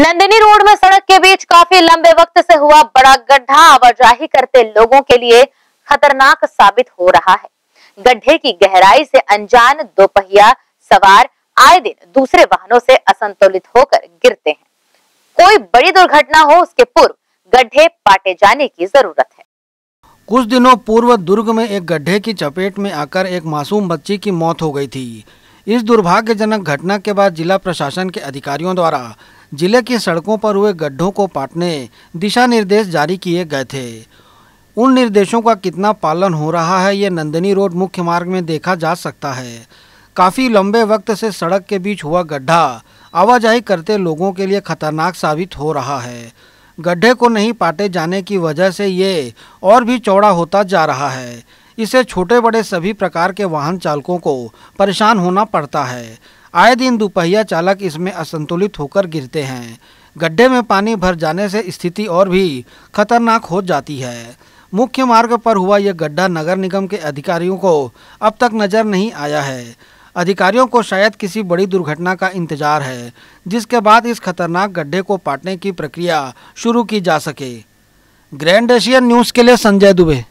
Nandini road में सड़क के बीच काफी लंबे वक्त से हुआ बड़ा गड्ढा आवाजाही करते लोगों के लिए खतरनाक साबित हो रहा है गड्ढे की गहराई से अनजान दोपहिया सवार आए दिन दूसरे वाहनों से असंतुलित होकर गिरते हैं कोई बड़ी दुर्घटना हो उसके पूर्व गड्ढे पाटे जाने की जरूरत है कुछ दिनों पूर्व दुर्ग में एक गड्ढे की चपेट में आकर एक मासूम बच्ची की मौत हो गई थी इस दुर्भाग्यजनक घटना के बाद जिला प्रशासन के अधिकारियों द्वारा जिले की सड़कों पर हुए गड्ढों को पाटने दिशा निर्देश जारी किए गए थे उन निर्देशों का कितना पालन हो रहा है ये नंदनी रोड मुख्य मार्ग में देखा जा सकता है काफ़ी लंबे वक्त से सड़क के बीच हुआ गड्ढा आवाजाही करते लोगों के लिए खतरनाक साबित हो रहा है गड्ढे को नहीं पाटे जाने की वजह से ये और भी चौड़ा होता जा रहा है इसे छोटे बड़े सभी प्रकार के वाहन चालकों को परेशान होना पड़ता है आए दिन दुपहिया चालक इसमें असंतुलित होकर गिरते हैं गड्ढे में पानी भर जाने से स्थिति और भी खतरनाक हो जाती है मुख्य मार्ग पर हुआ यह गड्ढा नगर निगम के अधिकारियों को अब तक नजर नहीं आया है अधिकारियों को शायद किसी बड़ी दुर्घटना का इंतजार है जिसके बाद इस खतरनाक गड्ढे को पाटने की प्रक्रिया शुरू की जा सके ग्रैंड एशियन न्यूज़ के लिए संजय दुबे